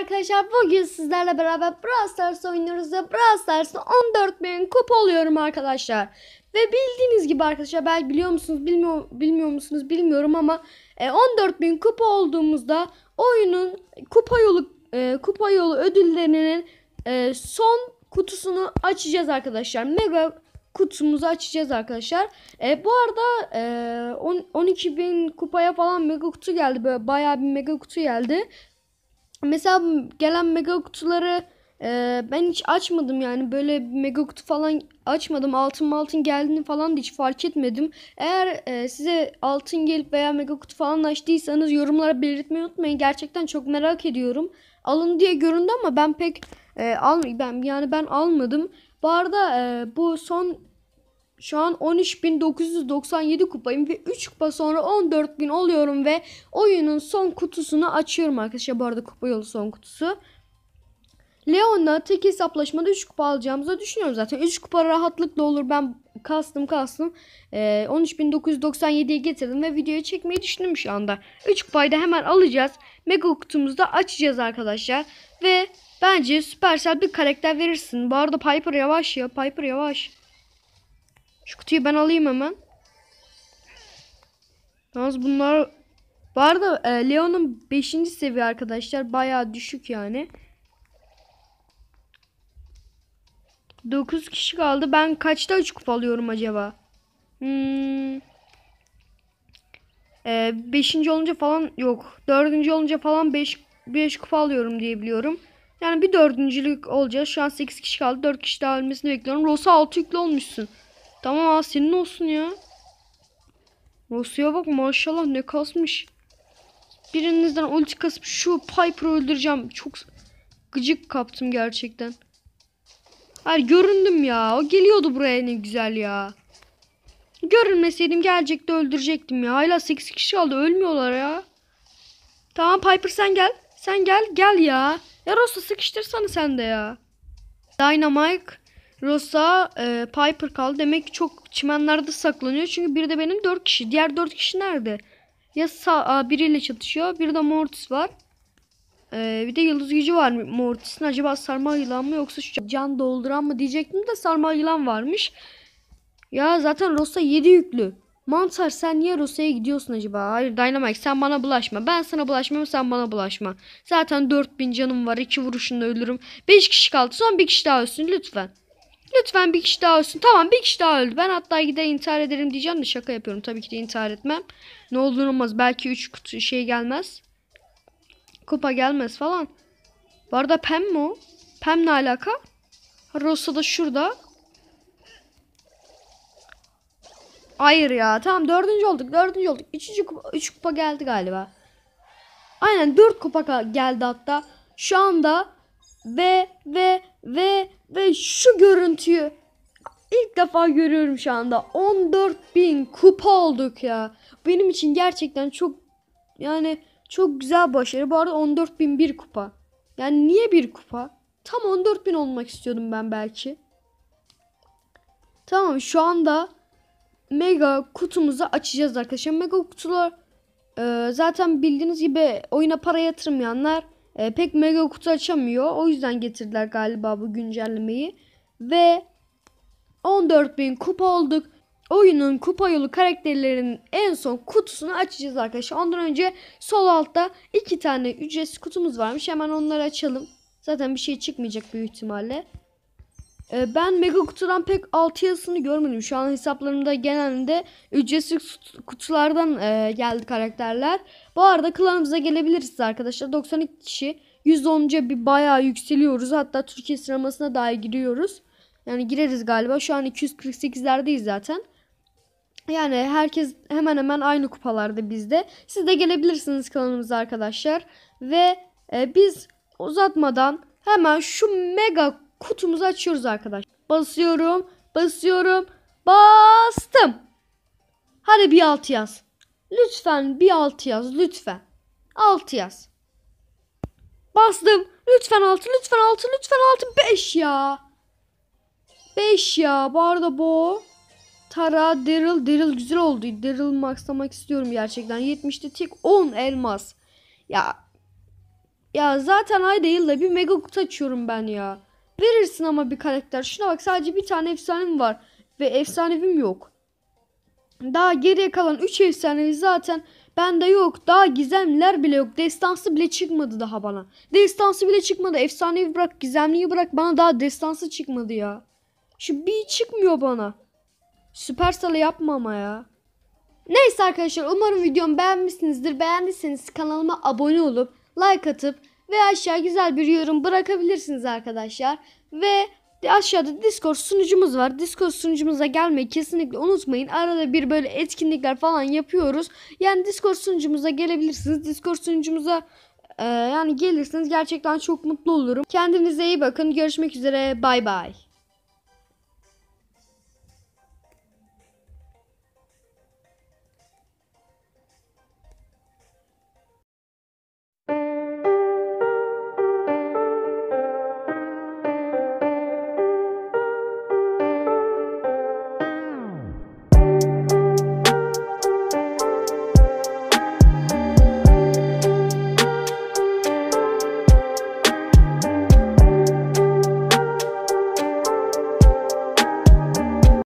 arkadaşlar bugün sizlerle beraber Brawl Stars oynuyoruz ve Brawl Stars'ta 14 bin kupa oluyorum arkadaşlar. Ve bildiğiniz gibi arkadaşlar belki biliyor musunuz bilmiyor, bilmiyor musunuz bilmiyorum ama e, 14 bin kupa olduğumuzda oyunun kupa yolu e, kupa yolu ödüllerinin e, son kutusunu açacağız arkadaşlar. Mega kutumuzu açacağız arkadaşlar. E, bu arada e, 12.000 kupaya falan mega kutu geldi. Böyle bayağı bir mega kutu geldi. Mesela gelen mega kutuları e, ben hiç açmadım yani böyle mega kutu falan açmadım. Altın altın geldiğini falan da hiç fark etmedim. Eğer e, size altın gelip veya mega kutu falan açtıysanız yorumlara belirtmeyi unutmayın. Gerçekten çok merak ediyorum. Alın diye göründü ama ben pek e, al ben yani ben almadım. Bu arada e, bu son şu an 13.997 kupayım ve 3 kupa sonra 14.000 oluyorum ve oyunun son kutusunu açıyorum arkadaşlar. Bu arada kupa yolu son kutusu. Leon'la tek hesaplaşmada 3 kupa alacağımızı düşünüyorum zaten. 3 kupa rahatlıkla olur. Ben kastım kastım. Ee, 13.997'ye getirdim ve videoyu çekmeyi düşündüm şu anda. 3 kupayı da hemen alacağız. Mega kutumuzu da açacağız arkadaşlar. Ve bence Supercell bir karakter verirsin. Bu arada Piper yavaş ya. Piper yavaş. Şu kutuyu ben alayım hemen. Yalnız bunlar bu da e, Leon'un 5. seviye arkadaşlar baya düşük yani. 9 kişi kaldı. Ben kaçta 3 kupa alıyorum acaba? Hmm. E, 5. olunca falan yok. 4. olunca falan 5 5 kupa alıyorum diye biliyorum. Yani bir dördüncülük olacağız. Şu an 8 kişi kaldı. 4 kişi daha ölmesini bekliyorum. Rosa 6 yüklü olmuşsun. Tamam abi senin olsun ya. Rusya bak maşallah ne kasmış. Birinizden ulti kasıp şu Piper öldüreceğim. Çok gıcık kaptım gerçekten. Hayır göründüm ya. O geliyordu buraya ne güzel ya. Görünmeseydim gelecekti öldürecektim ya. Hala 8 kişi kaldı ölmüyorlar ya. Tamam Piper sen gel. Sen gel gel ya. Ya Rosa sıkıştırsana sen de ya. Dynamite Rosa, e, Piper kaldı. Demek ki çok çimenlerde saklanıyor. Çünkü bir de benim 4 kişi. Diğer 4 kişi nerede? Ya sağ, a, biriyle çatışıyor. Bir de Mortis var. E, bir de yıldız gücü var Mortis'in. Acaba sarma yılan mı yoksa şu can dolduran mı diyecektim de sarma yılan varmış. Ya zaten Rosa 7 yüklü. Mantar sen niye Rosa'ya gidiyorsun acaba? Hayır Dynamite sen bana bulaşma. Ben sana bulaşmam sen bana bulaşma. Zaten 4000 canım var. 2 vuruşunda ölürüm. 5 kişi kaldı. Son bir kişi daha ölsün lütfen. Lütfen bir kişi daha ölsün. Tamam bir kişi daha öldü. Ben hatta gideyim intihar ederim diyeceğim de şaka yapıyorum. Tabii ki de intihar etmem. Ne olur olmaz. Belki 3 kutu şey gelmez. Kupa gelmez falan. Bu arada Pem mi o? Pem ne alaka? Rosa da şurada. Hayır ya. Tamam dördüncü olduk. Dördüncü olduk. Üçüncü kupa, üç kupa geldi galiba. Aynen dört kupa geldi hatta. Şu anda ve ve ve ve şu görüntüyü ilk defa görüyorum şu anda. 14.000 kupa olduk ya. Benim için gerçekten çok yani çok güzel başarı. Bu arada bir kupa. Yani niye bir kupa? Tam 14.000 olmak istiyordum ben belki. Tamam şu anda mega kutumuzu açacağız arkadaşlar. Mega kutular e, zaten bildiğiniz gibi oyuna para yatırmayanlar e, pek mega kutu açamıyor. O yüzden getirdiler galiba bu güncellemeyi. Ve 14.000 kupa olduk. Oyunun kupa yolu karakterlerinin en son kutusunu açacağız arkadaşlar. Ondan önce sol altta iki tane ücretsiz kutumuz varmış. Hemen onları açalım. Zaten bir şey çıkmayacak büyük ihtimalle. E, ben mega kutudan pek 6 yazısını görmedim. Şu an hesaplarımda genelinde ücretsiz kutulardan e, geldi karakterler. Bu arada klanımıza gelebilirsiniz arkadaşlar. 92 kişi. 110'ca bir bayağı yükseliyoruz. Hatta Türkiye sinemasına dahi giriyoruz. Yani gireriz galiba. Şu an 248'lerdeyiz zaten. Yani herkes hemen hemen aynı kupalarda bizde. Siz de gelebilirsiniz kanalımıza arkadaşlar. Ve e, biz uzatmadan hemen şu mega kutumuzu açıyoruz arkadaş. Basıyorum. Basıyorum. Bastım. Hadi bir altı yaz. Lütfen bir altı yaz. Lütfen. Altı yaz. Bastım. Lütfen altı. Lütfen altı. Lütfen altı. Beş ya. Beş ya. Bu arada bu. Tara, Daryl. Daryl güzel oldu. Daryl maxlamak istiyorum gerçekten. 70'te tek 10 elmas. Ya. Ya zaten ay değil de bir mega kutu açıyorum ben ya. Verirsin ama bir karakter. Şuna bak sadece bir tane efsanem var. Ve efsanevim yok. Daha geriye kalan 3 efsanevi zaten bende yok. Daha gizemler bile yok. Destansı bile çıkmadı daha bana. Destansı bile çıkmadı. Efsaneyi bırak, gizemliyi bırak. Bana daha destansı çıkmadı ya. Şu bir çıkmıyor bana. Süpersal'ı yapma ama ya. Neyse arkadaşlar umarım videomu beğenmişsinizdir. Beğendiyseniz kanalıma abone olup like atıp ve aşağı güzel bir yorum bırakabilirsiniz arkadaşlar. Ve aşağıda Discord sunucumuz var. Discord sunucumuza gelmeyi kesinlikle unutmayın. Arada bir böyle etkinlikler falan yapıyoruz. Yani Discord sunucumuza gelebilirsiniz. Discord sunucumuza e, yani gelirsiniz gerçekten çok mutlu olurum. Kendinize iyi bakın. Görüşmek üzere. Bay bay.